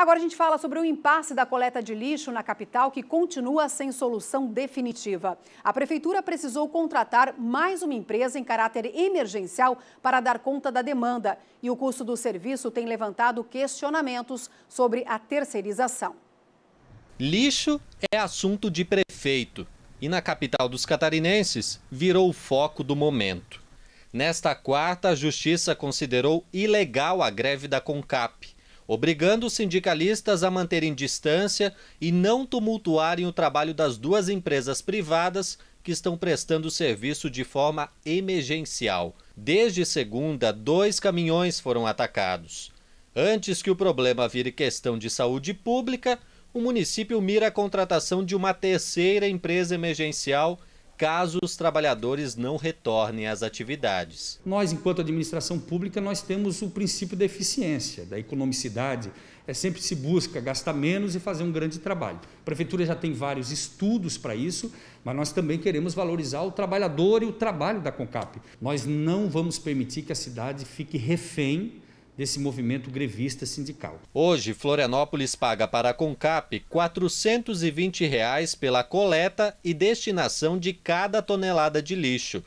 Agora a gente fala sobre o impasse da coleta de lixo na capital, que continua sem solução definitiva. A prefeitura precisou contratar mais uma empresa em caráter emergencial para dar conta da demanda. E o custo do serviço tem levantado questionamentos sobre a terceirização. Lixo é assunto de prefeito. E na capital dos catarinenses, virou o foco do momento. Nesta quarta, a Justiça considerou ilegal a greve da CONCAP obrigando os sindicalistas a manterem distância e não tumultuarem o trabalho das duas empresas privadas que estão prestando o serviço de forma emergencial. Desde segunda, dois caminhões foram atacados. Antes que o problema vire questão de saúde pública, o município mira a contratação de uma terceira empresa emergencial caso os trabalhadores não retornem às atividades. Nós, enquanto administração pública, nós temos o princípio da eficiência, da economicidade. É sempre se busca gastar menos e fazer um grande trabalho. A prefeitura já tem vários estudos para isso, mas nós também queremos valorizar o trabalhador e o trabalho da CONCAP. Nós não vamos permitir que a cidade fique refém desse movimento grevista sindical. Hoje, Florianópolis paga para a Concap R$ 420 reais pela coleta e destinação de cada tonelada de lixo.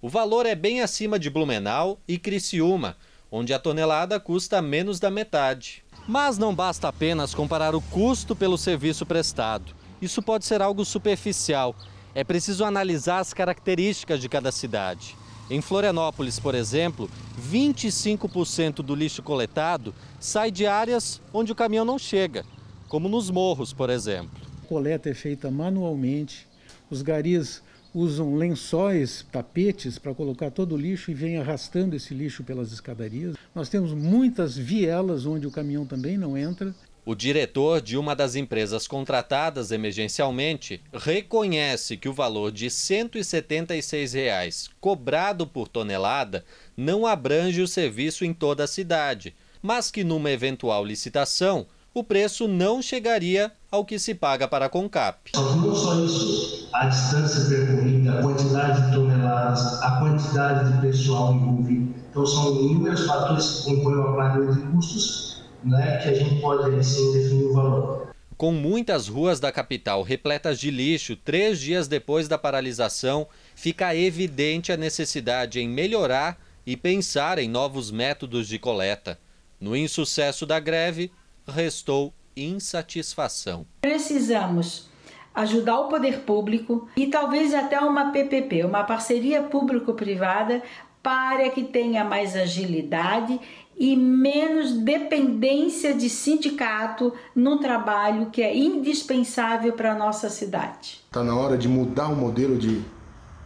O valor é bem acima de Blumenau e Criciúma, onde a tonelada custa menos da metade. Mas não basta apenas comparar o custo pelo serviço prestado. Isso pode ser algo superficial. É preciso analisar as características de cada cidade. Em Florianópolis, por exemplo, 25% do lixo coletado sai de áreas onde o caminhão não chega, como nos morros, por exemplo. A coleta é feita manualmente, os garis usam lençóis, tapetes para colocar todo o lixo e vem arrastando esse lixo pelas escadarias. Nós temos muitas vielas onde o caminhão também não entra. O diretor de uma das empresas contratadas emergencialmente reconhece que o valor de R$ 176,00 cobrado por tonelada não abrange o serviço em toda a cidade, mas que numa eventual licitação o preço não chegaria ao que se paga para a Concap. Não só isso, a distância percorrida, a quantidade de toneladas, a quantidade de pessoal envolvido. Então, são inúmeros fatores que compõem uma planilha de custos né, que a gente pode sim definir o valor. Com muitas ruas da capital repletas de lixo, três dias depois da paralisação, fica evidente a necessidade em melhorar e pensar em novos métodos de coleta. No insucesso da greve, restou insatisfação. Precisamos ajudar o poder público e talvez até uma PPP, uma parceria público-privada, para que tenha mais agilidade e menos dependência de sindicato no trabalho que é indispensável para a nossa cidade. Está na hora de mudar o modelo de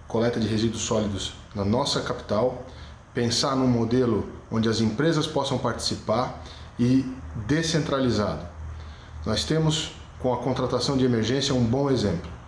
coleta de resíduos sólidos na nossa capital, pensar num modelo onde as empresas possam participar e descentralizado. Nós temos, com a contratação de emergência, um bom exemplo.